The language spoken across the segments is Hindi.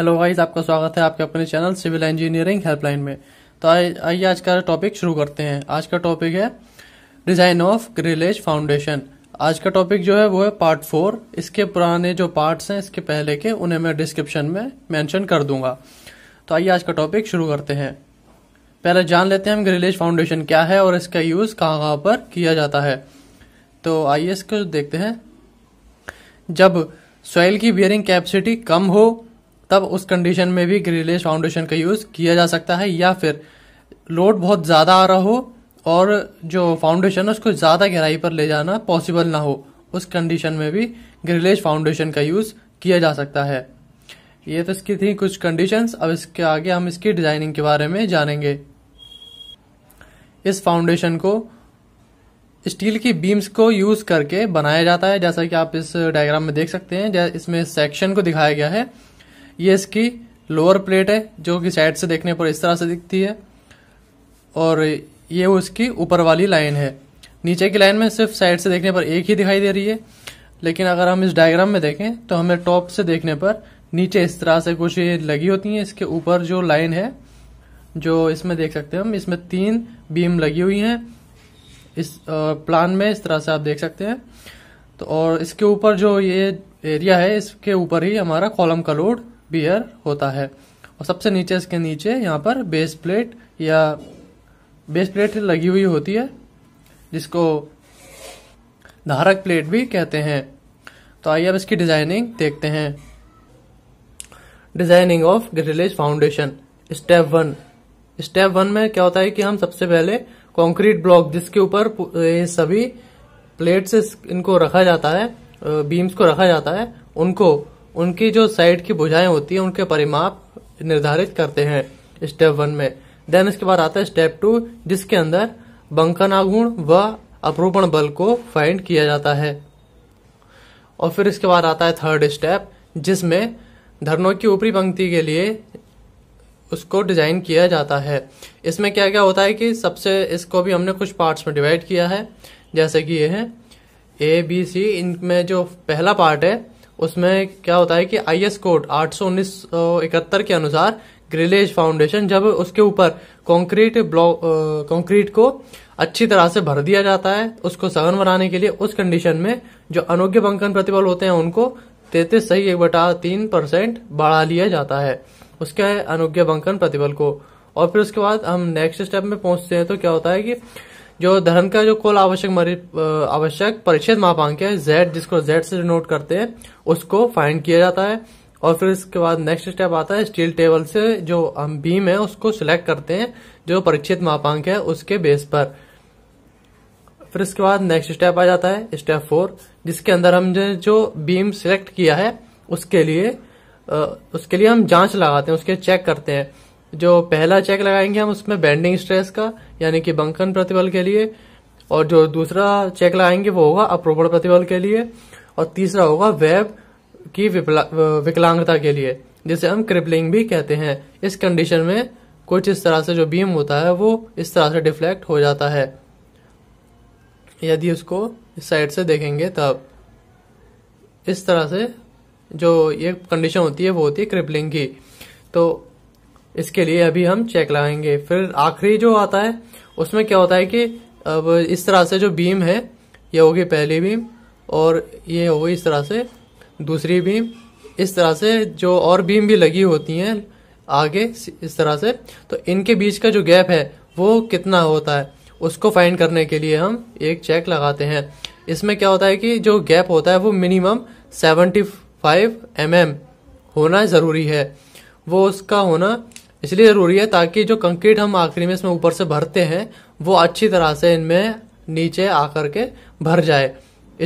हेलो गाइस आपका स्वागत है आपके अपने चैनल सिविल इंजीनियरिंग हेल्पलाइन में तो आइए आज का टॉपिक शुरू करते हैं आज का टॉपिक है डिज़ाइन ऑफ ग्रिलेज फाउंडेशन आज का टॉपिक जो है वो है पार्ट फोर इसके पुराने जो पार्ट्स हैं इसके पहले के उन्हें मैं डिस्क्रिप्शन में मेंशन कर दूंगा तो आइए आज का टॉपिक शुरू करते हैं पहले जान लेते हैं हम ग्रिलेज फाउंडेशन क्या है और इसका यूज़ कहाँ कहाँ पर किया जाता है तो आइए इसको देखते हैं जब सॉइल की बियरिंग कैपेसिटी कम हो तब उस कंडीशन में भी ग्रेलेस फाउंडेशन का यूज़ किया जा सकता है या फिर लोड बहुत ज़्यादा आ रहा हो और जो फाउंडेशन है उसको ज़्यादा गहराई पर ले जाना पॉसिबल ना हो उस कंडीशन में भी ग्रिलेज फाउंडेशन का यूज़ किया जा सकता है ये तो इसकी थी कुछ कंडीशंस अब इसके आगे हम इसकी डिजाइनिंग के बारे में जानेंगे इस फाउंडेशन को स्टील की बीम्स को यूज करके बनाया जाता है जैसा कि आप इस डायग्राम में देख सकते हैं इसमें सेक्शन को दिखाया गया है ये इसकी लोअर प्लेट है जो कि साइड से देखने पर इस तरह से दिखती है और ये उसकी ऊपर वाली लाइन है नीचे की लाइन में सिर्फ साइड से देखने पर एक ही दिखाई दे रही है लेकिन अगर हम इस डायग्राम में देखें तो हमें टॉप से देखने पर नीचे इस तरह से कुछ ये लगी होती हैं इसके ऊपर जो लाइन है जो इसमें देख सकते हैं हम इसमें तीन बीम लगी हुई हैं इस प्लान में इस तरह से आप देख सकते हैं तो और इसके ऊपर जो ये एरिया है इसके ऊपर ही हमारा कॉलम का लोड बियर होता है और सबसे नीचे इसके नीचे यहाँ पर बेस प्लेट या बेस प्लेट लगी हुई होती है जिसको धारक प्लेट भी कहते हैं तो आइए अब इसकी डिजाइनिंग देखते हैं designing of grillage foundation step one step one में क्या होता है कि हम सबसे पहले कंक्रीट ब्लॉक जिसके ऊपर ये सभी प्लेट इनको रखा जाता है बीम्स को रखा जाता है उनको उनकी जो साइड की भुजाएं होती है उनके परिमाप निर्धारित करते हैं स्टेप वन में देन इसके बाद आता है स्टेप टू जिसके अंदर बंकनागुण व अपरूपण बल को फाइंड किया जाता है और फिर इसके बाद आता है थर्ड स्टेप जिसमें धरनों की ऊपरी पंक्ति के लिए उसको डिजाइन किया जाता है इसमें क्या क्या होता है कि सबसे इसको भी हमने कुछ पार्ट्स में डिवाइड किया है जैसे कि ये है ए बी सी इनमें जो पहला पार्ट है उसमें क्या होता है कि आई एस कोड आठ के अनुसार ग्रिलेज फाउंडेशन जब उसके ऊपर कंक्रीट ब्लॉक कंक्रीट को अच्छी तरह से भर दिया जाता है उसको सघन बनाने के लिए उस कंडीशन में जो अनोग्य बंकन प्रतिबल होते हैं उनको तैतीस सही एक बटा तीन परसेंट बढ़ा लिया जाता है उसका है अनुज्ञा बंकन प्रतिबल को और फिर उसके बाद हम नेक्स्ट स्टेप में पहुंचते हैं तो क्या होता है कि जो धरण का जो कुल आवश्यक आवश्यक परिच्छेद मापांक है जेड जिसको जेड से नोट करते हैं उसको फाइंड किया जाता है और फिर इसके बाद नेक्स्ट स्टेप आता है स्टील टेबल से जो हम बीम है उसको सिलेक्ट करते हैं जो परीक्षित मापांक है उसके बेस पर फिर इसके बाद नेक्स्ट स्टेप आ जाता है स्टेप फोर जिसके अंदर हमने जो बीम सिलेक्ट किया है उसके लिए उसके लिए हम जांच लगाते हैं उसके चेक करते हैं जो पहला चेक लगाएंगे हम उसमें बेंडिंग स्ट्रेस का यानी कि बंकन प्रतिबल के लिए और जो दूसरा चेक लगाएंगे वो होगा अप्रोपण प्रतिबल के लिए और तीसरा होगा वेब की विकलांगता के लिए जिसे हम क्रिपलिंग भी कहते हैं इस कंडीशन में कुछ इस तरह से जो बीम होता है वो इस तरह से डिफ्लेक्ट हो जाता है यदि उसको इस साइड से देखेंगे तब इस तरह से जो ये कंडीशन होती है वो होती है क्रिपलिंग की तो इसके लिए अभी हम चेक लगाएंगे फिर आखिरी जो आता है उसमें क्या होता है कि अब इस तरह से जो बीम है ये होगी पहली बीम और ये होगी इस तरह से दूसरी बीम इस तरह से जो और बीम भी लगी होती हैं आगे इस तरह से तो इनके बीच का जो गैप है वो कितना होता है उसको फाइंड करने के लिए हम एक चेक लगाते हैं इसमें क्या होता है कि जो गैप होता है वो मिनिमम 75 फाइव mm होना ज़रूरी है वो उसका होना इसलिए ज़रूरी है ताकि जो कंक्रीट हम आखिरी में इसमें ऊपर से भरते हैं वो अच्छी तरह से इनमें नीचे आकर के भर जाए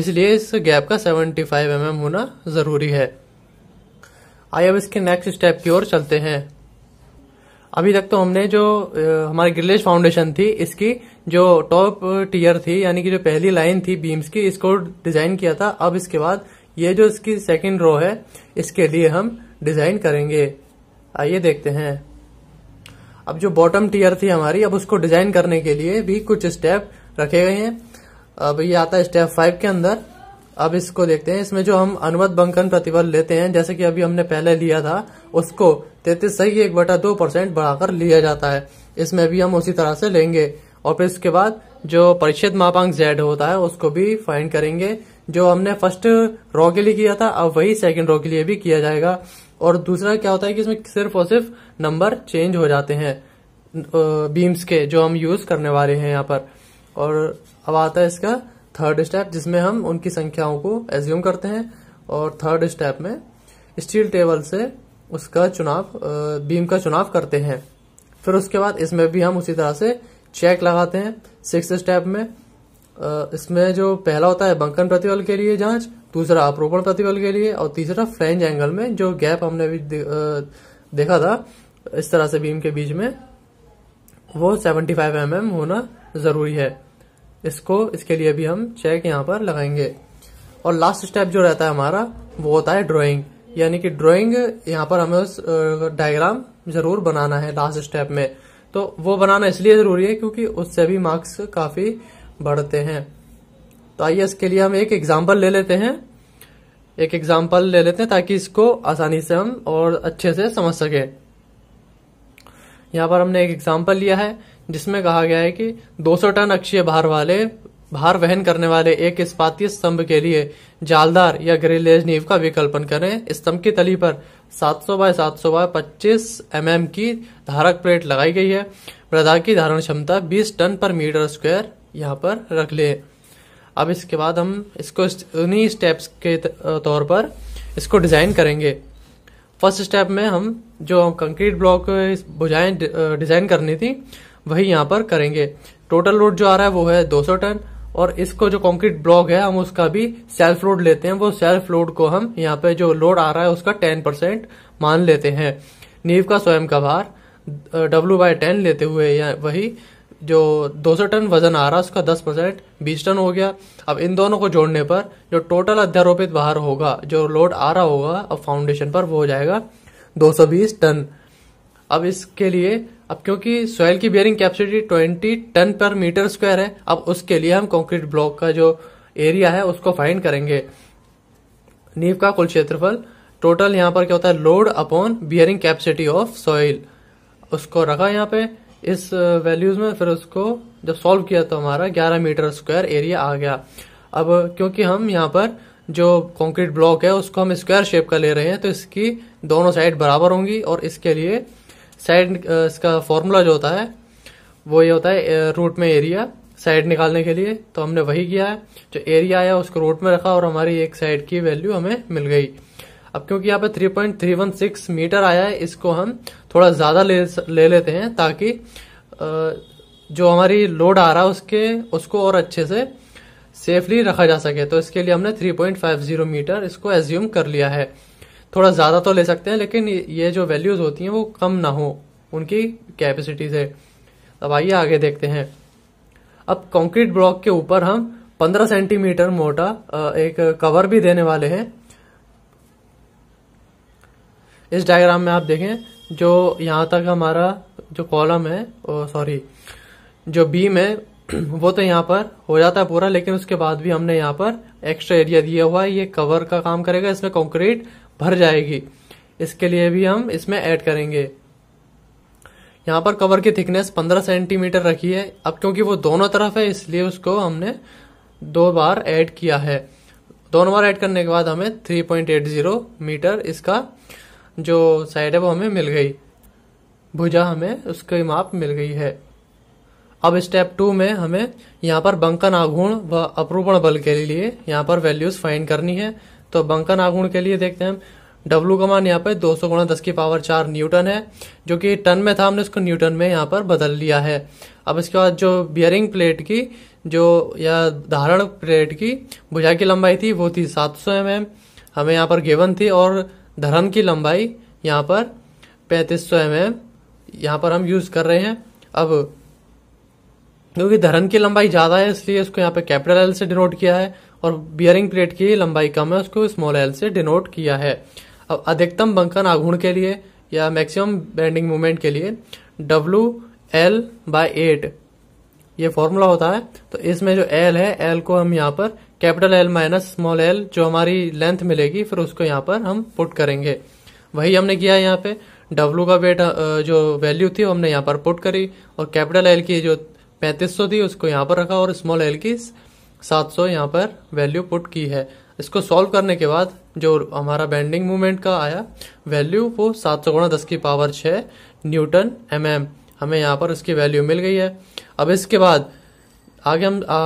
इसलिए इस गैप का 75 फाइव mm होना ज़रूरी है आइए अब इसके नेक्स्ट स्टेप की ओर चलते हैं अभी तक तो हमने जो हमारी ग्रिलेज फाउंडेशन थी इसकी जो टॉप टीयर थी यानी कि जो पहली लाइन थी बीम्स की इसको डिजाइन किया था अब इसके बाद ये जो इसकी सेकेंड रो है इसके लिए हम डिजाइन करेंगे आइए देखते हैं अब जो बॉटम टीयर थी हमारी अब उसको डिजाइन करने के लिए भी कुछ स्टेप रखे गए हैं अब ये आता है स्टेप फाइव के अंदर अब इसको देखते हैं इसमें जो हम अनुवत बंकन प्रतिबल लेते हैं जैसे कि अभी हमने पहले लिया था उसको तैतीस सही एक बटा दो परसेंट बढ़ाकर लिया जाता है इसमें भी हम उसी तरह से लेंगे और फिर इसके बाद जो परिच्छेद मापांक जेड होता है उसको भी फाइंड करेंगे जो हमने फर्स्ट रो के लिए किया था अब वही सेकंड रो के लिए भी किया जाएगा और दूसरा क्या होता है कि इसमें सिर्फ और सिर्फ नंबर चेंज हो जाते हैं बीम्स के जो हम यूज करने वाले हैं यहाँ पर और अब आता है इसका थर्ड स्टेप जिसमें हम उनकी संख्याओं को एज्यूम करते हैं और थर्ड स्टेप में स्टील टेबल से उसका चुनाव बीम का चुनाव करते हैं फिर उसके बाद इसमें भी हम उसी तरह से चेक लगाते हैं सिक्स स्टेप में इसमें जो पहला होता है बंकन प्रतिबल के लिए जांच दूसरा अपरोपण प्रतिबल के लिए और तीसरा फ्रेंच एंगल में जो गैप हमने भी देखा था इस तरह से बीम के बीच में वो 75 फाइव mm होना जरूरी है इसको इसके लिए भी हम चेक यहाँ पर लगाएंगे और लास्ट स्टेप जो रहता है हमारा वो होता है ड्रॉइंग यानी कि ड्रॉइंग यहाँ पर हमें उस डायग्राम जरूर बनाना है लास्ट स्टेप में तो वो बनाना इसलिए जरूरी है क्योंकि उससे भी मार्क्स काफी बढ़ते हैं तो आइए इसके लिए हम एक एग्जाम्पल ले लेते हैं एक एग्जाम्पल ले लेते हैं ताकि इसको आसानी से हम और अच्छे से समझ सके यहाँ पर हमने एक एग्जाम्पल लिया है जिसमें कहा गया है कि 200 टन अक्षीय भार वाले भार वहन करने वाले एक इस्पातीय स्तंभ के लिए जालदार या ग्रिलेज नीव का विकल्पन करें स्तंभ की तली पर 700 बाय 700 बाय 25 एमएम की धारक प्लेट लगाई गई है मृदा की धारण क्षमता 20 टन पर मीटर स्क्वायर यहाँ पर रख लिए अब इसके बाद हम इसको उन्हीं स्टेप्स के तौर पर इसको डिज़ाइन करेंगे फर्स्ट स्टेप में हम जो कंक्रीट ब्लॉक बुझाएं डिज़ाइन करनी थी वही यहाँ पर करेंगे टोटल लोड जो आ रहा है वो है 200 टन और इसको जो कंक्रीट ब्लॉक है हम उसका भी सेल्फ लोड लेते हैं वो सेल्फ लोड को हम यहाँ पे जो लोड आ रहा है उसका 10 परसेंट मान लेते हैं नींव का स्वयं का भार डब्ल्यू बाय टेन लेते हुए या वही जो 200 टन वजन आ रहा है उसका 10 परसेंट बीस टन हो गया अब इन दोनों को जोड़ने पर जो टोटल अध्यारोपित भार होगा जो लोड आ रहा होगा अब फाउंडेशन पर वो हो जाएगा 220 टन अब इसके लिए अब क्योंकि सोयल की bearing capacity 20 ton per metre square है अब उसके लिए हम कंक्रीट ब्लॉक का जो एरिया है उसको फाइंड करेंगे नींव का कुल क्षेत्रफल टोटल यहाँ पर क्या होता है load upon bearing capacity of soil उसको रखा यहाँ पे इस वैल्यूज में फिर उसको जब सॉल्व किया तो हमारा 11 मीटर स्क्वायर एरिया आ गया अब क्योंकि हम यहाँ पर जो कंक्रीट ब्लॉक है उसको हम स्क्वायर शेप का ले रहे हैं तो इसकी दोनों साइड बराबर होंगी और इसके लिए साइड इसका फॉर्मूला जो होता है वो ये होता है रूट में एरिया साइड निकालने के लिए तो हमने वही किया है जो एरिया आया उसको रूट में रखा और हमारी एक साइड की वैल्यू हमें मिल गई अब क्योंकि यहाँ पे 3.316 मीटर आया है इसको हम थोड़ा ज़्यादा ले ले लेते हैं ताकि जो हमारी लोड आ रहा है उसके उसको और अच्छे से सेफली रखा जा सके तो इसके लिए हमने 3.50 मीटर इसको एज्यूम कर लिया है थोड़ा ज़्यादा तो ले सकते हैं लेकिन ये जो वैल्यूज़ होती हैं वो कम ना हो उनकी कैपेसिटी से अब आइए आगे देखते हैं अब कंक्रीट ब्लॉक के ऊपर हम 15 सेंटीमीटर मोटा एक कवर भी देने वाले हैं इस डायग्राम में आप देखें जो यहाँ तक हमारा जो कॉलम है सॉरी जो बीम है वो तो यहाँ पर हो जाता है पूरा लेकिन उसके बाद भी हमने यहाँ पर एक्स्ट्रा एरिया दिया हुआ है ये कवर का काम करेगा इसमें कंक्रीट भर जाएगी इसके लिए भी हम इसमें ऐड करेंगे यहाँ पर कवर की थिकनेस 15 सेंटीमीटर रखी है अब क्योंकि वो दोनों तरफ है इसलिए उसको हमने दो बार ऐड किया है दोनों बार ऐड करने के बाद हमें 3.80 मीटर इसका जो साइड है वो हमें मिल गई भुजा हमें उसकी माप मिल गई है अब स्टेप टू में हमें यहाँ पर बंकन आघूर्ण व अपरूपण बल के लिए यहाँ पर वैल्यूज फाइंड करनी है तो बंकन आघूर्ण के लिए देखते हैं डब्लू का मान यहाँ पर दो सौ गुणा दस की पावर चार न्यूटन है जो कि टन में था हमने उसको न्यूटन में यहाँ पर बदल लिया है अब इसके बाद जो बियरिंग प्लेट की जो या धारण प्लेट की भुजा की लंबाई थी वो थी सात सौ एम एम हमें यहाँ पर गेवन थी और धर्म की लंबाई यहाँ पर पैंतीस सौ एम एम यहाँ पर हम यूज कर रहे हैं अब क्योंकि धरन की लंबाई ज्यादा है इसलिए इसको यहाँ पे कैपिटल एल से डिनोट किया है और बियरिंग प्लेट की लंबाई कम है उसको स्मॉल एल से डिनोट किया है अब अधिकतम बंकन आघूर्ण के लिए या मैक्सिमम बेंडिंग मूवमेंट के लिए डब्ल्यू एल बाय एट ये फॉर्मूला होता है तो इसमें जो एल है एल को हम यहाँ पर capital L minus small L जो हमारी लेंथ मिलेगी फिर उसको यहाँ पर हम पुट करेंगे वही हमने किया यहाँ पे डब्लू का वेट जो वैल्यू थी हमने यहाँ पर पुट करी और कैपिटल एल की जो 3500 थी उसको यहाँ पर रखा और स्मॉल एल की 700 यहाँ पर वैल्यू पुट की है इसको सॉल्व करने के बाद जो हमारा बेंडिंग मूवमेंट का आया वैल्यू वो सात सौ गुणा दस की पावर छः न्यूटन एम mm, हमें यहाँ पर उसकी वैल्यू मिल गई है अब इसके बाद आगे हम आ,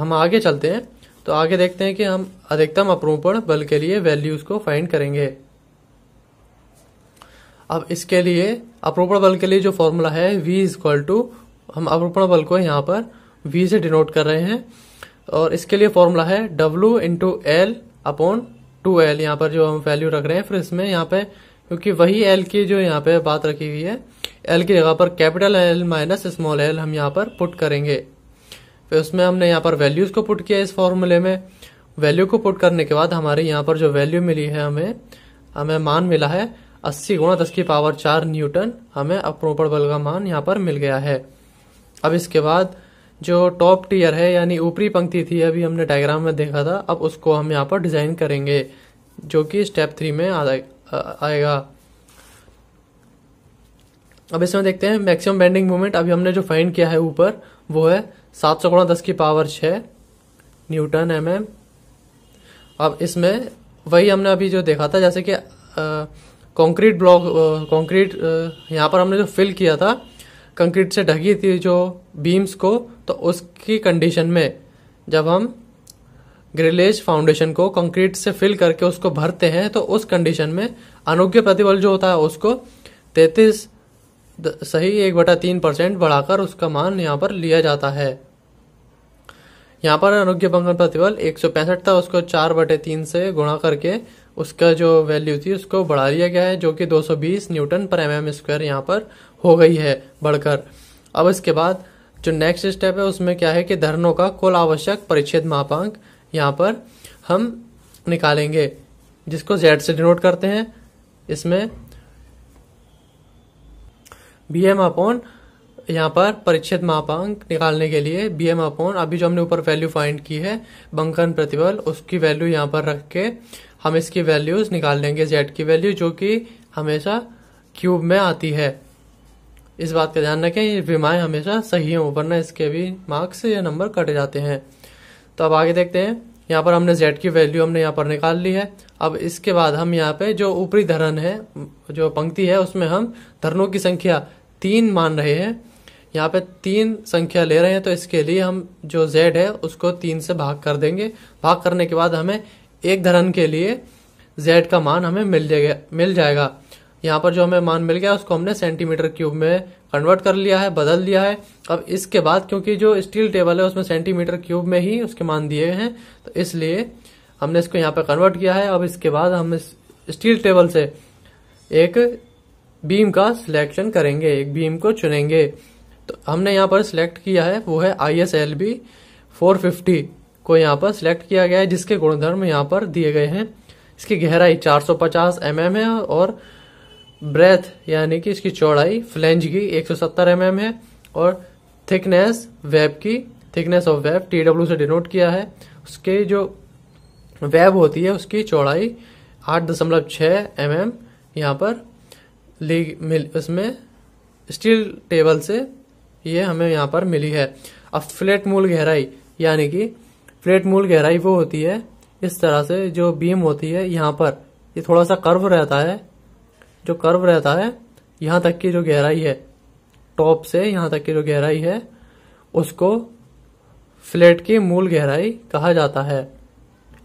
हम आगे चलते हैं तो आगे देखते हैं कि हम अधिकतम अपरूपण बल के लिए वैल्यूज को फाइंड करेंगे अब इसके लिए अपरूपण बल के लिए जो फॉर्मूला है v इज इक्वल टू हम अपरूपण बल को यहां पर v से डिनोट कर रहे हैं और इसके लिए फॉर्मूला है w into L upon two L यहां पर जो हम वैल्यू रख रहे हैं फिर इसमें यहां पे क्योंकि वही एल की जो यहां पे बात रखी हुई है एल की जगह पर capital L minus small L हम यहां पर पुट करेंगे फिर उसमें हमने यहाँ पर वैल्यूज को पुट किया इस फॉर्मूले में वैल्यू को पुट करने के बाद हमारे यहाँ पर जो वैल्यू मिली है हमें हमें मान मिला है अस्सी गुणा दस की पावर चार न्यूटन हमें अपरोपण बल का मान यहाँ पर मिल गया है अब इसके बाद जो टॉप टीयर है यानी ऊपरी पंक्ति थी अभी हमने डायग्राम में देखा था अब उसको हम यहाँ पर डिजाइन करेंगे जो कि स्टेप थ्री में आएगा अब इसमें देखते हैं मैक्सिमम बेंडिंग मोमेंट अभी हमने जो फाइंड किया है ऊपर वो है सात सौ दस की पावर छ न्यूटन एम एम अब इसमें वही हमने अभी जो देखा था जैसे कि कंक्रीट ब्लॉक कंक्रीट यहाँ पर हमने जो फिल किया था कंक्रीट से ढकी थी जो बीम्स को तो उसकी कंडीशन में जब हम ग्रिलेज फाउंडेशन को कंक्रीट से फिल करके उसको भरते हैं तो उस कंडीशन में अनुज्ञ प्रतिबल जो होता है उसको तैतीस सही एक बटा तीन परसेंट बढ़ाकर उसका मान यहाँ पर लिया जाता है यहाँ पर अनुज्ञ बंगन प्रतिबल एक सौ पैंसठ था उसको चार बटे तीन से गुणा करके उसका जो वैल्यू थी उसको बढ़ा लिया गया है जो कि 220 newton per M M square यहाँ पर हो गई है बढ़कर अब इसके बाद जो नेक्स्ट स्टेप है उसमें क्या है कि धरनों का कुल आवश्यक परिच्छेद मापांक यहाँ पर हम निकालेंगे जिसको जेड से डिनोट करते हैं इसमें बी एम अपॉन यहाँ पर परीक्षित मापांक निकालने के लिए बी एम अपॉन अभी जो हमने ऊपर वैल्यू फाइंड की है बंकन प्रतिबल उसकी वैल्यू यहाँ पर रख के हम इसकी वैल्यूज निकाल लेंगे जेड की वैल्यू जो कि हमेशा क्यूब में आती है इस बात का ध्यान रखें ये विमाएँ हमेशा सही ऊपर वरना इसके भी मार्क्स या नंबर कट जाते हैं तो अब आगे देखते हैं यहाँ पर हमने जेड की वैल्यू हमने यहाँ पर निकाल ली है अब इसके बाद हम यहाँ पे जो ऊपरी धरन है जो पंक्ति है उसमें हम धरनों की संख्या तीन मान रहे हैं यहाँ पे तीन संख्या ले रहे हैं तो इसके लिए हम जो z है उसको तीन से भाग कर देंगे भाग करने के बाद हमें एक धरन के लिए z का मान हमें मिल जाएगा मिल जाएगा यहाँ पर जो हमें मान मिल गया उसको हमने सेंटीमीटर क्यूब में कन्वर्ट कर लिया है बदल दिया है अब इसके बाद क्योंकि जो स्टील टेबल है उसमें सेंटीमीटर क्यूब में ही उसके मान दिए हैं तो इसलिए हमने इसको यहाँ पर कन्वर्ट किया है अब इसके बाद हम इस स्टील टेबल से एक बीम का सिलेक्शन करेंगे एक बीम को चुनेंगे तो हमने यहाँ पर सिलेक्ट किया है वो है I S L B four fifty को यहाँ पर सिलेक्ट किया गया है जिसके गुणधर्म यहाँ पर दिए गए हैं इसकी गहराई 450 mm है और ब्रेथ यानी कि इसकी चौड़ाई फ्लेंज की 170 mm है और थिकनेस वेब की thickness of web T W से डिनोट किया है उसके जो वेब होती है उसकी चौड़ाई 8.6 दशमलव mm यहाँ पर लीग मिल उसमें स्टील टेबल से ये हमें यहाँ पर मिली है अब फ्लैट मूल गहराई यानी कि फ्लैट मूल गहराई वो होती है इस तरह से जो बीम होती है यहाँ पर ये थोड़ा सा कर्व रहता है जो कर्व रहता है यहाँ तक की जो गहराई है टॉप से यहाँ तक की जो गहराई है उसको फ्लैट की मूल गहराई कहा जाता है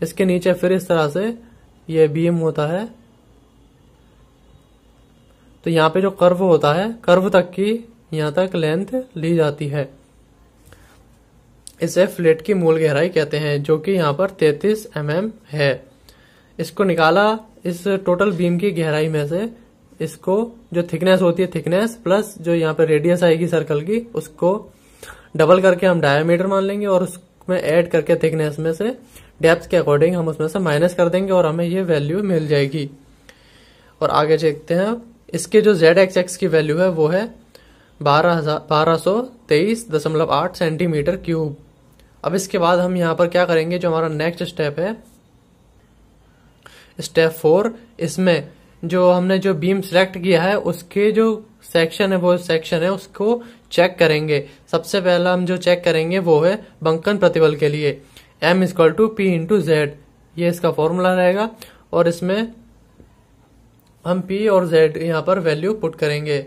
इसके नीचे फिर इस तरह से ये बीम होता है तो यहाँ पे जो कर्व होता है कर्व तक की यहाँ तक लेंथ ली जाती है इसे फ्लेट की मूल गहराई कहते हैं जो कि यहाँ पर 33 एम mm है इसको निकाला इस टोटल बीम की गहराई में से इसको जो थिकनेस होती है थिकनेस प्लस जो यहाँ पे रेडियस आएगी सर्कल की उसको डबल करके हम डायमीटर मान लेंगे और उसमें ऐड करके थिकनेस में से डेप्थ के अकॉर्डिंग हम उसमें से माइनस कर देंगे और हमें ये वैल्यू मिल जाएगी और आगे देखते हैं इसके जो जेड एक्स एक्स की वैल्यू है वो है बारह हजार बारह तेईस दशमलव आठ सेंटीमीटर क्यूब अब इसके बाद हम यहाँ पर क्या करेंगे जो हमारा नेक्स्ट स्टेप है स्टेप फोर इसमें जो हमने जो बीम सिलेक्ट किया है उसके जो सेक्शन है वो सेक्शन है उसको चेक करेंगे सबसे पहला हम जो चेक करेंगे वो है बंकन प्रतिबल के लिए M is equal to P into Z ये इसका फॉर्मूला रहेगा और इसमें हम p और z यहाँ पर वैल्यू पुट करेंगे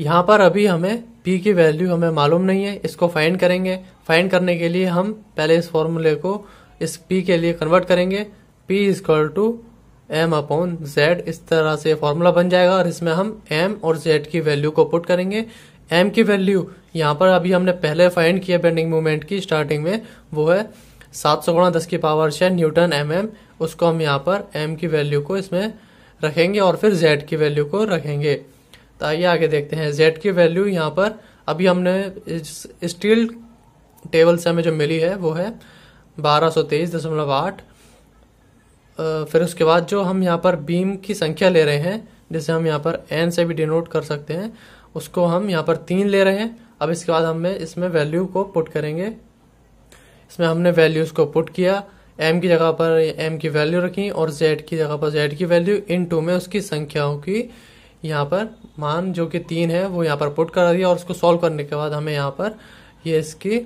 यहाँ पर अभी हमें p की वैल्यू हमें मालूम नहीं है इसको फाइंड करेंगे फाइंड करने के लिए हम पहले इस फॉर्मूले को इस p के लिए कन्वर्ट करेंगे p is equal to M upon Z इस तरह से फॉर्मूला बन जाएगा और इसमें हम m और z की वैल्यू को पुट करेंगे m की वैल्यू यहाँ पर अभी हमने पहले फाइंड किया बेंडिंग मूवमेंट की स्टार्टिंग में वो है सात सौ गुणा दस की पावर छह न्यूटन एम एम उसको हम यहाँ पर एम की वैल्यू को इसमें रखेंगे और फिर z की वैल्यू को रखेंगे तो आइए आगे देखते हैं z की वैल्यू यहाँ पर अभी हमने स्टील टेबल से हमें जो मिली है वो है बारह तेईस दशमलव आठ फिर उसके बाद जो हम यहाँ पर बीम की संख्या ले रहे हैं जिसे हम यहाँ पर एन से भी डिनोट कर सकते हैं उसको हम यहाँ पर तीन ले रहे हैं अब इसके बाद हमें इसमें वैल्यू को पुट करेंगे इसमें हमने वैल्यूज़ को पुट किया एम की जगह पर एम की वैल्यू रखें और जेड की जगह पर जेड की वैल्यू इन टू में उसकी संख्याओं की यहाँ पर मान जो कि तीन है वो यहाँ पर पुट करा दिया और उसको सॉल्व करने के बाद हमें यहाँ पर ये इसकी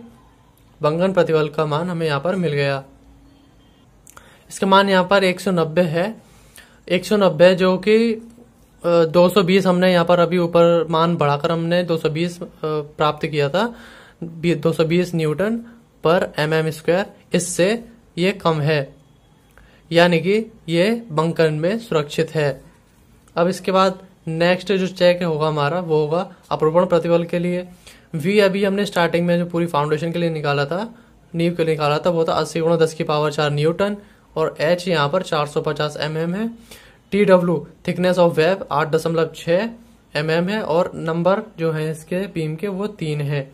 बंगन प्रतिबल का मान हमें यहाँ पर मिल गया इसका मान यहाँ पर 190 है 190 जो कि 220 हमने यहाँ पर अभी ऊपर मान बढ़ाकर हमने 220 प्राप्त किया था 220 newton per M M square इससे ये कम है यानी कि ये बंकन में सुरक्षित है अब इसके बाद नेक्स्ट जो चेक होगा हमारा वो होगा अपरूपण प्रतिबल के लिए वी अभी हमने स्टार्टिंग में जो पूरी फाउंडेशन के लिए निकाला था नीव के लिए निकाला था वो था अस्सी गुणा दस की पावर चार न्यूटन और एच यहाँ पर चार सौ पचास एम mm एम है T W thickness of web आठ दशमलव छः एम एम है और नंबर जो है इसके बीम के वो तीन है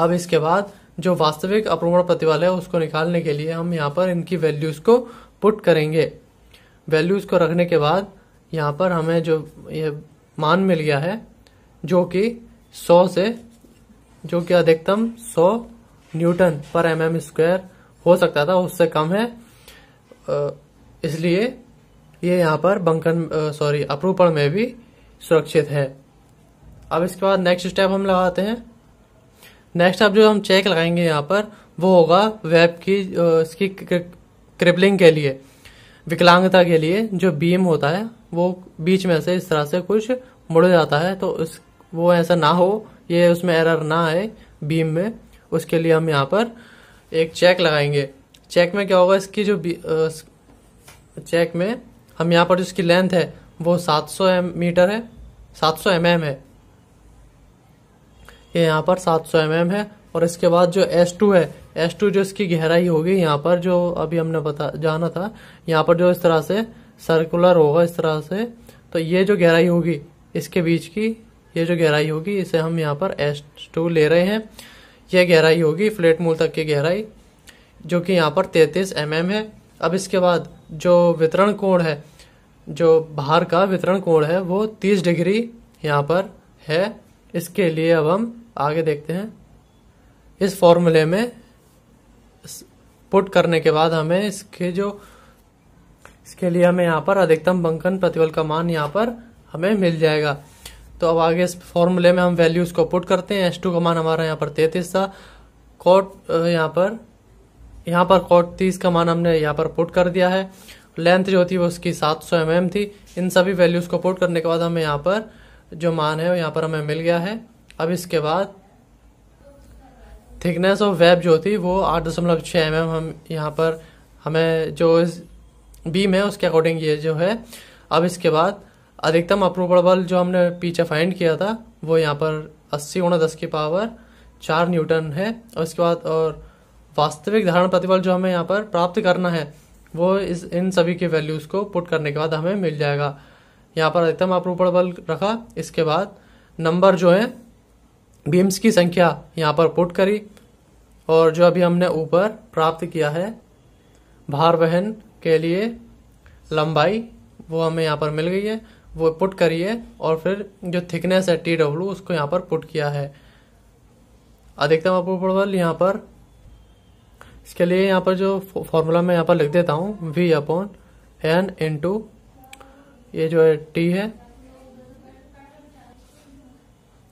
अब इसके बाद जो वास्तविक अप्रमण प्रतिबल है उसको निकालने के लिए हम यहाँ पर इनकी वैल्यूज को पुट करेंगे वैल्यूज को रखने के बाद यहाँ पर हमें जो ये मान मिल गया है जो कि 100 से जो कि अधिकतम 100 Newton per M M square हो सकता था उससे कम है इसलिए ये यहाँ पर बंकन सॉरी अपरूपण में भी सुरक्षित है अब इसके बाद नेक्स्ट स्टेप हम लगाते हैं नेक्स्ट अब जो हम चेक लगाएंगे यहाँ पर वो होगा वेब की इसकी क्रिबलिंग के लिए विकलांगता के लिए जो बीम होता है वो बीच में से इस तरह से कुछ मुड़ जाता है तो उस वो ऐसा ना हो ये उसमें एरर ना आए बीम में उसके लिए हम यहाँ पर एक चेक लगाएंगे चेक में क्या होगा इसकी जो चेक में हम यहाँ पर जो इसकी लेंथ है वो 700 मीटर है 700 सौ mm है ये यहाँ पर 700 सौ mm है और इसके बाद जो S2 है S2 जो इसकी गहराई होगी यहाँ पर जो अभी हमने बता जाना था यहाँ पर जो इस तरह से सर्कुलर होगा इस तरह से तो ये जो गहराई होगी इसके बीच की ये जो गहराई होगी इसे हम यहाँ पर S2 ले रहे हैं यह गहराई होगी फ्लेट मूल तक की गहराई जो कि यहाँ पर 33 एम mm है अब इसके बाद जो वितरण कोण है जो बाहर का वितरण कोण है वो 30 डिग्री यहाँ पर है इसके लिए अब हम आगे देखते हैं इस फॉर्मूले में पुट करने के बाद हमें इसके जो इसके लिए हमें यहाँ पर अधिकतम बंकन प्रतिबल का मान यहाँ पर हमें मिल जाएगा तो अब आगे इस फॉर्मूले में हम वैल्यूज को पुट करते हैं एस टू का मान हमारा यहाँ पर तैतीस था कोट यहाँ पर यहाँ पर कोट तीस का मान हमने यहाँ पर पुट कर दिया है लेंथ जो थी वो उसकी सात सौ एम एम थी इन सभी वैल्यूज को पुट करने के बाद हमें यहाँ पर जो मान है यहाँ पर हमें मिल गया है अब इसके बाद थिकनेस ऑफ वेब जो थी वो आठ दशमलव छः एम एम हम यहाँ पर हमें जो इस बीम है उसके अकॉर्डिंग ये जो है अब इसके बाद अधिकतम अप्रूवल बल जो हमने पीछे फाइंड किया था वो यहाँ पर अस्सी गुणा दस की पावर चार न्यूटन है और इसके बाद और वास्तविक धारण प्रतिबल जो हमें यहाँ पर प्राप्त करना है वो इस इन सभी के वैल्यूज़ को पुट करने के बाद हमें मिल जाएगा यहाँ पर अधिकतम अप्रूवल बल रखा इसके बाद नंबर जो है बीम्स की संख्या यहाँ पर पुट करी और जो अभी हमने ऊपर प्राप्त किया है भार वहन के लिए लंबाई वो हमें यहाँ पर मिल गई है वो पुट करिए और फिर जो थिकनेस है टी डब्ल्यू उसको यहाँ पर पुट किया है अधिकतम अपूर्ण बल यहाँ पर इसके लिए यहाँ पर जो फॉर्मूला मैं यहाँ पर लिख देता हूँ वी अपॉन एन टू ये जो है टी है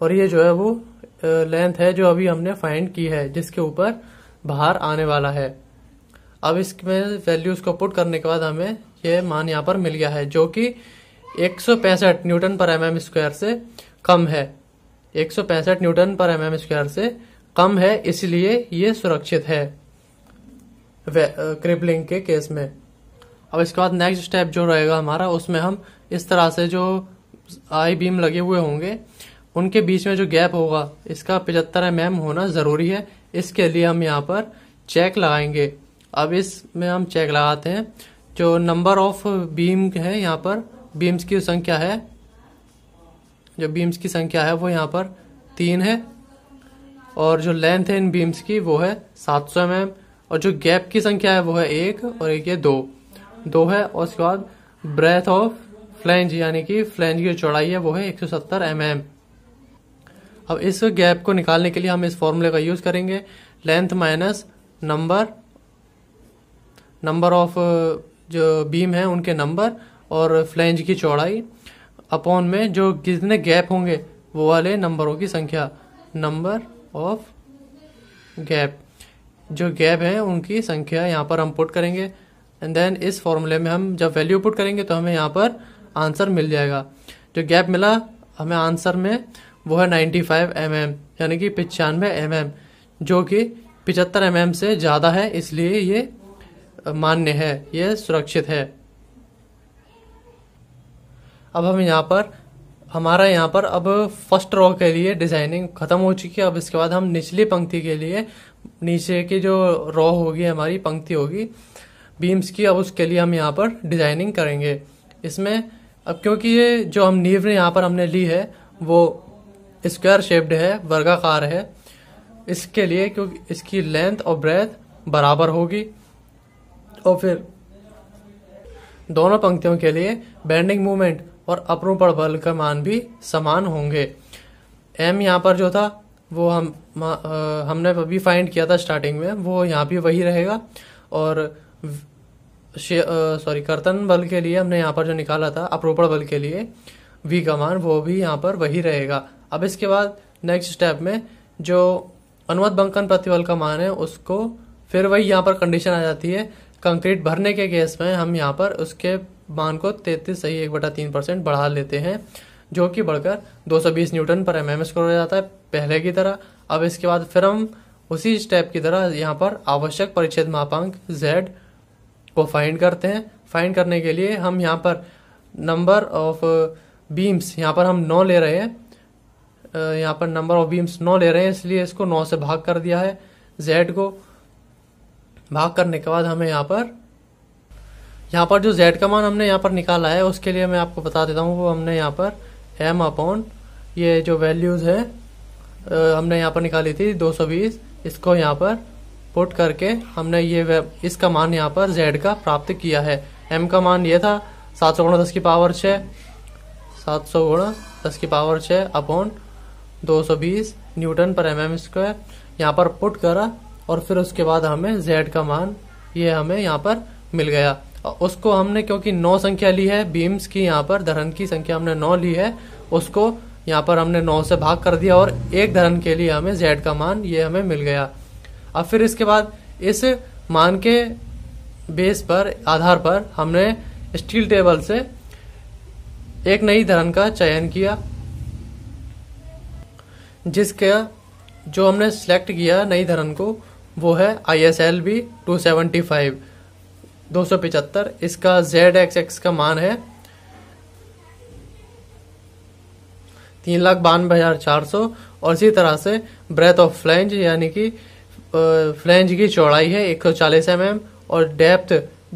और ये जो है वो लेंथ है जो अभी हमने फाइंड की है जिसके ऊपर बाहर आने वाला है अब इसमें वैल्यूज को पुट करने के बाद हमें यह मान यहाँ पर मिल गया है जो कि एक Newton per M M square से कम है एक Newton per M M square से कम है इसलिए ये सुरक्षित है क्रिपलिंग के केस में अब इसके बाद नेक्स्ट स्टेप जो रहेगा हमारा उसमें हम इस तरह से जो आई बीम लगे हुए होंगे उनके बीच में जो गैप होगा इसका पिचहत्तर एम mm होना ज़रूरी है इसके लिए हम यहाँ पर चेक लगाएंगे अब इसमें हम चेक लगाते हैं जो नंबर ऑफ बीम है यहाँ पर बीम्स की संख्या है जो बीम्स की संख्या है वो यहाँ पर तीन है और जो लेंथ है इन बीम्स की वो है सात सौ एम एम और जो गैप की संख्या है वो है एक और एक है दो दो है और उसके बाद ब्रेथ ऑफ फ्लेंज यानी कि फ्लेंज की जो चौड़ाई है वो है एक सौ सत्तर एम एम अब इस गैप को निकालने के लिए हम इस फॉर्मूले का यूज करेंगे length minus number number of जो बीम है उनके नंबर और फ्लैंज की चौड़ाई अपॉन में जो कितने गैप होंगे वो वाले नंबरों की संख्या नंबर ऑफ गैप जो गैप है उनकी संख्या यहाँ पर हम पुट करेंगे एंड देन इस फॉर्मूले में हम जब वैल्यू पुट करेंगे तो हमें यहाँ पर आंसर मिल जाएगा जो गैप मिला हमें आंसर में वो है नाइन्टी फाइव एम यानी कि पचानवे एम mm, जो कि पिचहत्तर एम mm से ज़्यादा है इसलिए ये मान्य है ये सुरक्षित है अब हम यहाँ पर हमारा यहाँ पर अब फर्स्ट रो के लिए डिजाइनिंग खत्म हो चुकी है अब इसके बाद हम निचली पंक्ति के लिए नीचे की जो रो होगी हमारी पंक्ति होगी बीम्स की अब उसके लिए हम यहाँ पर डिजाइनिंग करेंगे इसमें अब क्योंकि ये जो हम नींव यहाँ पर हमने ली है वो स्क्वायर शेप्ड है वर्गाकार है इसके लिए क्योंकि इसकी लेंथ और ब्रेथ बराबर होगी और फिर दोनों पंक्तियों के लिए बेंडिंग मूवमेंट और अपरूपण बल का मान भी समान होंगे एम यहाँ पर जो था वो हम आ, हमने अभी फाइंड किया था स्टार्टिंग में वो यहाँ भी वही रहेगा और सॉरी कर्तन बल के लिए हमने यहाँ पर जो निकाला था अपरूपण बल के लिए वी का मान वो भी यहाँ पर वही रहेगा अब इसके बाद नेक्स्ट स्टेप में जो अनुमत बंकन प्रतिबल का मान है उसको फिर वही यहाँ पर कंडीशन आ जाती है कंक्रीट भरने के केस में हम यहाँ पर उसके मान को तैतीस सही एक बटा तीन परसेंट बढ़ा लेते हैं जो कि बढ़कर 220 newton per M M square हो जाता है पहले की तरह अब इसके बाद फिर हम उसी स्टेप की तरह यहाँ पर आवश्यक परिच्छेद मापांक जेड को फाइंड करते हैं फाइंड करने के लिए हम यहाँ पर नंबर ऑफ बीम्स यहाँ पर हम नौ ले रहे हैं यहाँ पर नंबर ऑफ बीम्स नौ ले रहे हैं इसलिए इसको नौ से भाग कर दिया है जेड को भाग करने के बाद हमें यहाँ पर यहाँ पर जो जेड का मान हमने यहाँ पर निकाला है उसके लिए मैं आपको बता देता हूँ वो हमने यहाँ पर एम अपॉन ये जो वैल्यूज़ है हमने यहाँ पर निकाली थी 220 इसको यहाँ पर पुट करके हमने ये इसका मान यहाँ पर जेड का प्राप्त किया है एम का मान ये था सात सौ गुणा दस की पावर छः सात सौ गुणा दस की पावर छः upon 220 newton per MM square यहाँ पर पुट करा और फिर उसके बाद हमें जेड का मान ये हमें यहाँ पर मिल गया उसको हमने क्योंकि नौ संख्या ली है बीम्स की यहाँ पर धरन की संख्या हमने नौ ली है उसको यहाँ पर हमने नौ से भाग कर दिया और एक धरन के लिए हमें जेड का मान ये हमें मिल गया अब फिर इसके बाद इस मान के बेस पर आधार पर हमने स्टील टेबल से एक नई धरन का चयन किया जिसका जो हमने सेलेक्ट किया नई धरन को वो है I S L B two seventy five दो सौ पिचहत्तर इसका जेड एक्स एक्स का मान है तीन लाख बानवे हजार चार सौ और इसी तरह से ब्रेथ ऑफ फ्लेंज यानी कि फ्लेंज की चौड़ाई है एक सौ चालीस एम एम और डेप्थ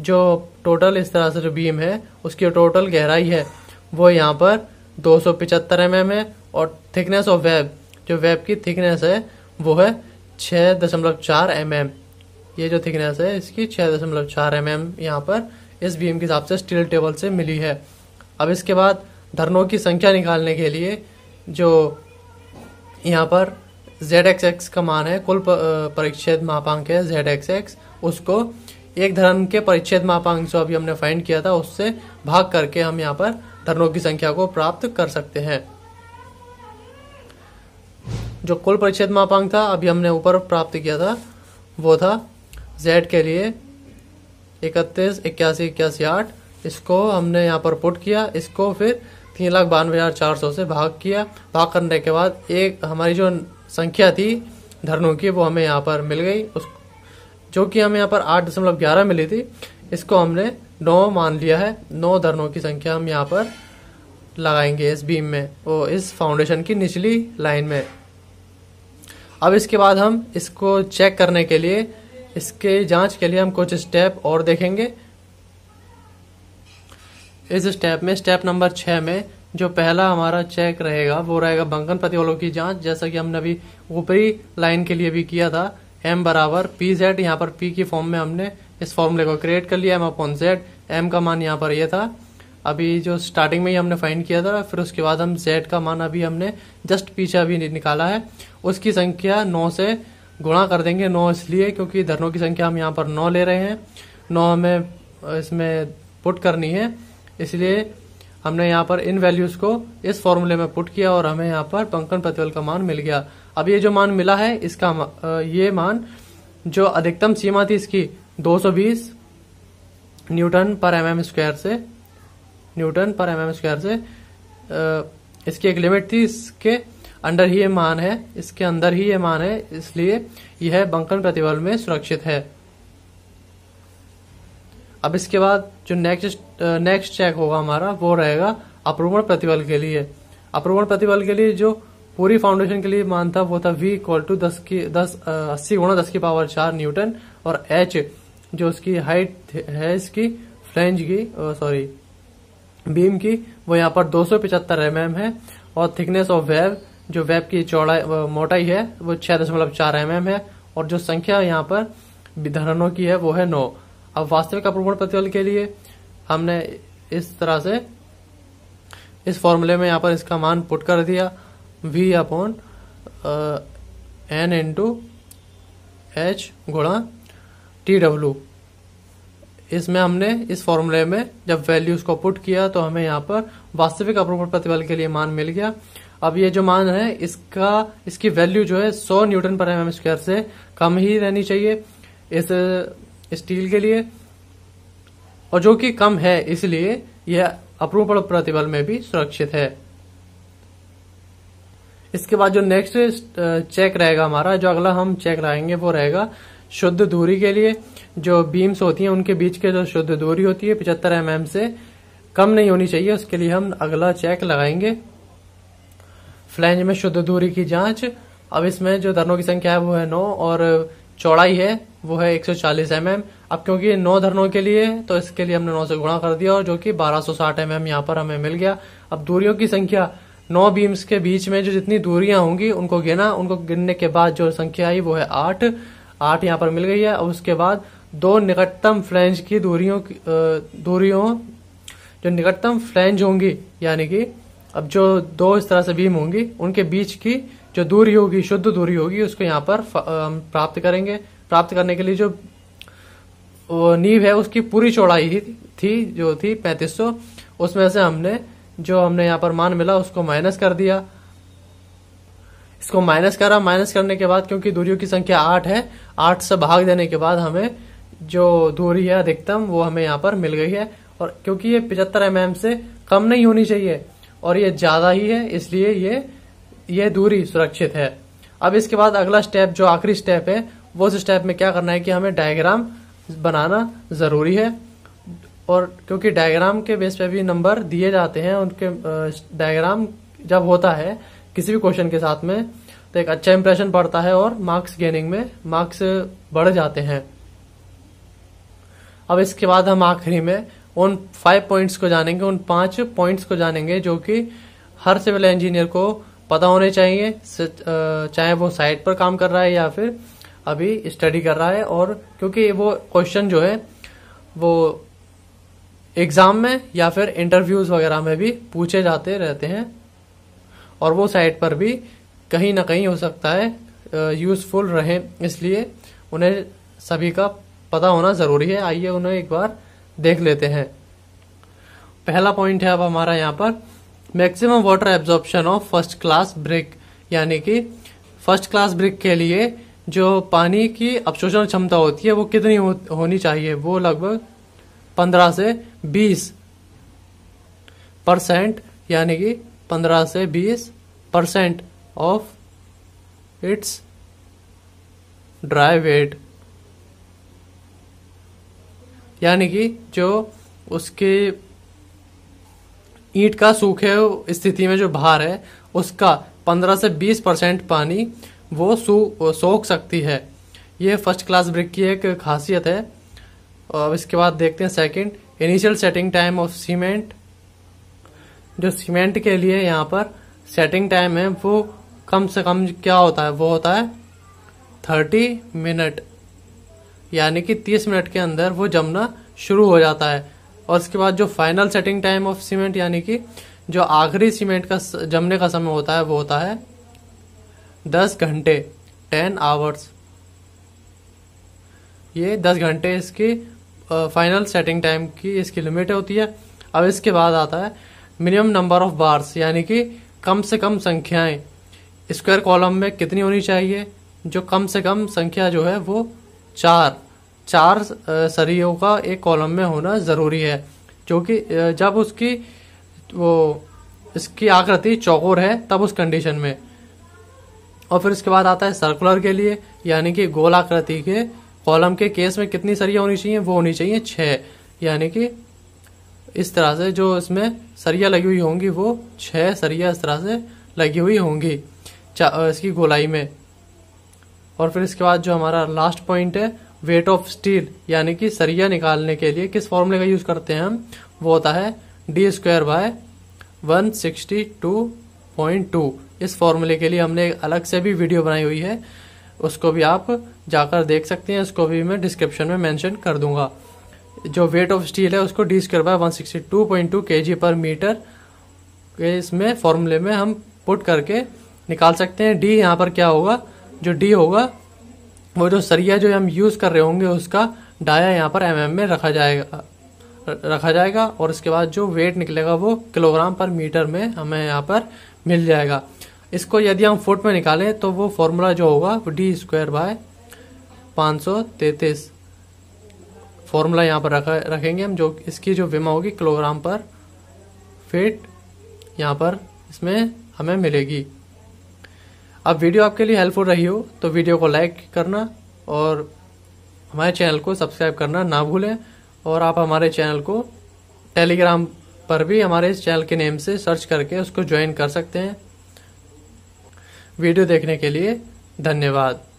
जो टोटल इस तरह से जो बीम है उसकी टोटल गहराई है वो यहाँ पर दो सौ पिचहत्तर एम एम है और थिकनेस ऑफ वेब जो वेब की थिकनेस है वो है छः दशमलव चार एम mm. एम ये जो थिकनेस है इसकी छः दशमलव चार एम mm एम यहाँ पर इस बीम के हिसाब से स्टील टेबल से मिली है अब इसके बाद धरनों की संख्या निकालने के लिए जो यहाँ पर जेड एक्स एक्स का मान है कुल परिच्छेद मापांक है जेड एक्स एक्स उसको एक धर्म के परिच्छेद मापांक जो अभी हमने फाइंड किया था उससे भाग करके हम यहाँ पर धर्मों की संख्या को प्राप्त कर सकते हैं जो कुल परिच्छेद मापांक था अभी हमने ऊपर प्राप्त किया था वो था जेड के लिए इकतीस इक्यासी इक्यासी आठ इसको हमने यहाँ पर पुट किया इसको फिर तीन लाख बानवे हज़ार चार सौ से भाग किया भाग करने के बाद एक हमारी जो संख्या थी धरणों की वो हमें यहाँ पर मिल गई उस जो कि हमें यहाँ पर आठ दशमलव ग्यारह मिली थी इसको हमने नौ मान लिया है नौ धरणों की संख्या हम यहाँ पर लगाएंगे इस बीम में और इस फाउंडेशन की निचली लाइन में अब इसके बाद हम इसको चेक करने के लिए इसके जांच के लिए हम कुछ स्टेप और देखेंगे इस स्टेप में स्टेप नंबर छह में जो पहला हमारा चेक रहेगा वो रहेगा बंकन प्रतिवलों की जांच जैसा कि हमने अभी ऊपरी लाइन के लिए भी किया था एम बराबर पी जेड यहाँ पर पी की फॉर्म में हमने इस फॉर्मूले को क्रिएट कर लिया एम अपॉन जेड एम का मान यहाँ पर यह था अभी जो स्टार्टिंग में ही हमने फाइंड किया था फिर उसके बाद हम जेड का मान अभी हमने जस्ट पीछे अभी निकाला है उसकी संख्या नौ से गुणा कर देंगे नौ इसलिए क्योंकि धरनों की संख्या हम यहाँ पर नौ ले रहे हैं नौ हमें इसमें पुट करनी है इसलिए हमने यहाँ पर इन वैल्यूज को इस फॉर्मूले में पुट किया और हमें यहाँ पर पंकन प्रतिबल का मान मिल गया अब ये जो मान मिला है इसका ये मान जो अधिकतम सीमा थी इसकी 220 newton per M M square से newton per M M square से इसकी एक लिमिट थी इसके अंडर ही ये मान है इसके अंदर ही ये मान है इसलिए यह बंकन प्रतिबल में सुरक्षित है अब इसके बाद जो नेक्स्ट नेक्स्ट चेक होगा हमारा वो रहेगा अप्रूवण प्रतिबल के लिए अप्रूवण प्रतिबल के लिए जो पूरी फाउंडेशन के लिए मान था वो था v इक्वल टू दस की दस अस्सी गुणा दस की पावर चार न्यूटन और h जो उसकी हाइट है इसकी फ्लेंज की सॉरी बीम की वो यहाँ पर दो सौ पिचहत्तर एम है और थिकनेस ऑफ वेब जो वेब की चौड़ाई मोटाई है वो छह दशमलव चार एम है और जो संख्या यहाँ पर विधरणों की है वो है नौ अब वास्तविक अपूर्ण प्रतिबल के लिए हमने इस तरह से इस फॉर्मूले में यहाँ पर इसका मान पुट कर दिया v upon N into H गुणा टी डब्ल्यू इसमें हमने इस फॉर्मूले में जब वैल्यूज को पुट किया तो हमें यहाँ पर वास्तविक अपरूपण प्रतिबल के लिए मान मिल गया अब ये जो मान है इसका इसकी वैल्यू जो है 100 Newton per MM mm square से कम ही रहनी चाहिए इस स्टील के लिए और जो कि कम है इसलिए यह अपरूपण प्रतिबल में भी सुरक्षित है इसके बाद जो नेक्स्ट चेक uh, रहेगा हमारा जो अगला हम चेक लाएंगे वो रहेगा शुद्ध दूरी के लिए जो बीम्स होती हैं उनके बीच के जो शुद्ध दूरी होती है पिचहत्तर एम mm से कम नहीं होनी चाहिए उसके लिए हम अगला चेक लगाएंगे फ्लैंज में शुद्ध दूरी की जांच अब इसमें जो धरनों की संख्या है वो है नौ और चौड़ाई है वो है 140 सौ mm. अब क्योंकि नौ धरनों के लिए तो इसके लिए हमने नौ से गुणा कर दिया और जो कि 1260 सौ mm यहाँ पर हमें मिल गया अब दूरियों की संख्या नौ बीम्स के बीच में जो जितनी दूरियां होंगी उनको गिना उनको गिनने के बाद जो संख्या आई वो है आठ आठ यहाँ पर मिल गई है अब उसके बाद दो निकटतम फ्लैंज की दूरियों की दूरियों जो निकटतम फ्लैंज होंगी यानी कि अब जो दो इस तरह से भीम होंगी उनके बीच की जो दूरी होगी शुद्ध दूरी होगी उसको यहाँ पर हम प्राप्त करेंगे प्राप्त करने के लिए जो नींव है उसकी पूरी चौड़ाई ही थी जो थी 3500 उसमें से हमने जो हमने यहाँ पर मान मिला उसको माइनस कर दिया इसको माइनस करा माइनस करने के बाद क्योंकि दूरियों की संख्या आठ है आठ से भाग देने के बाद हमें जो दूरी है अधिकतम वो हमें यहाँ पर मिल गई है और क्योंकि ये पिचहत्तर एम mm से कम नहीं होनी चाहिए और ये ज्यादा ही है इसलिए ये ये दूरी सुरक्षित है अब इसके बाद अगला स्टेप जो आखिरी स्टेप है वो उस स्टेप में क्या करना है कि हमें डायग्राम बनाना जरूरी है और क्योंकि डायग्राम के बेस पे भी नंबर दिए जाते हैं उनके डायग्राम जब होता है किसी भी क्वेश्चन के साथ में तो एक अच्छा इंप्रेशन पड़ता है और मार्क्स गेनिंग में मार्क्स बढ़ जाते हैं अब इसके बाद हम आखिरी में उन फाइव पॉइंट्स को जानेंगे उन पांच पॉइंट्स को जानेंगे जो कि हर सिविल इंजीनियर को पता होने चाहिए चाहे वो साइट पर काम कर रहा है या फिर अभी स्टडी कर रहा है और क्योंकि वो क्वेश्चन जो है वो एग्जाम में या फिर इंटरव्यूज वगैरह में भी पूछे जाते रहते हैं और वो साइट पर भी कहीं ना कहीं हो सकता है यूजफुल रहे इसलिए उन्हें सभी का पता होना ज़रूरी है आइए उन्हें एक बार देख लेते हैं पहला पॉइंट है अब हमारा यहाँ पर maximum water absorption of first class brick यानी कि फर्स्ट क्लास ब्रिक के लिए जो पानी की अपशोषण क्षमता होती है वो कितनी हो, होनी चाहिए वो लगभग 15 से 20 परसेंट यानी कि 15 से 20 percent of its dry weight यानी कि जो उसके ईंट का सूखे स्थिति में जो भार है उसका 15 से 20 परसेंट पानी वो सोख सकती है ये फर्स्ट क्लास ब्रिक की एक खासियत है अब इसके बाद देखते हैं second initial setting time of cement जो सीमेंट के लिए यहाँ पर सेटिंग टाइम है वो कम से कम क्या होता है वो होता है थर्टी मिनट यानी कि 30 मिनट के अंदर वो जमना शुरू हो जाता है और उसके बाद जो final setting time of cement यानी कि जो आखिरी सीमेंट का जमने का समय होता है वो होता है दस घंटे 10 आवर्स ये दस घंटे इसकी फाइनल सेटिंग टाइम की इसकी लिमिट होती है अब इसके बाद आता है मिनिमम नंबर ऑफ बार्स यानी कि कम से कम संख्याएं स्क्वायर कॉलम में कितनी होनी चाहिए जो कम से कम संख्या जो है वो चार चार सरियों का एक कॉलम में होना ज़रूरी है क्योंकि जब उसकी वो इसकी आकृति चौकोर है तब उस कंडीशन में और फिर उसके बाद आता है सर्कुलर के लिए यानी कि गोल आकृति के कॉलम के केस में कितनी सरिया होनी चाहिए वो होनी चाहिए छः यानी कि इस तरह से जो इसमें सरिया लगी हुई होंगी वो छः सरिया इस तरह से लगी हुई होंगी इसकी गोलाई में और फिर इसके बाद जो हमारा लास्ट पॉइंट है वेट ऑफ स्टील यानी कि सरिया निकालने के लिए किस फॉर्मूले का यूज करते हैं हम वो होता है D square by one sixty two point two इस फॉर्मूले के लिए हमने एक अलग से भी वीडियो बनाई हुई है उसको भी आप जाकर देख सकते हैं उसको भी मैं डिस्क्रिप्शन में मेंशन कर दूंगा जो वेट ऑफ स्टील है उसको D square by one sixty two point two K G पर मीटर इसमें फॉर्मूले में हम पुट करके निकाल सकते हैं डी यहाँ पर क्या होगा जो डी होगा वो जो सरिया जो हम यूज़ कर रहे होंगे उसका डाया यहाँ पर एम में रखा जाएगा रखा जाएगा और उसके बाद जो वेट निकलेगा वो किलोग्राम पर मीटर में हमें यहाँ पर मिल जाएगा इसको यदि हम फुट में निकालें तो वो फॉर्मूला जो होगा वो डी स्क्वायर बाय पाँच सौ तैतीस फॉर्मूला यहाँ पर रखा रखेंगे हम जो इसकी जो विमा होगी किलोग्राम पर फिट यहाँ पर इसमें हमें मिलेगी अब वीडियो आपके लिए हेल्पफुल रही हो तो वीडियो को लाइक करना और हमारे चैनल को सब्सक्राइब करना ना भूलें और आप हमारे चैनल को टेलीग्राम पर भी हमारे इस चैनल के नेम से सर्च करके उसको ज्वाइन कर सकते हैं वीडियो देखने के लिए धन्यवाद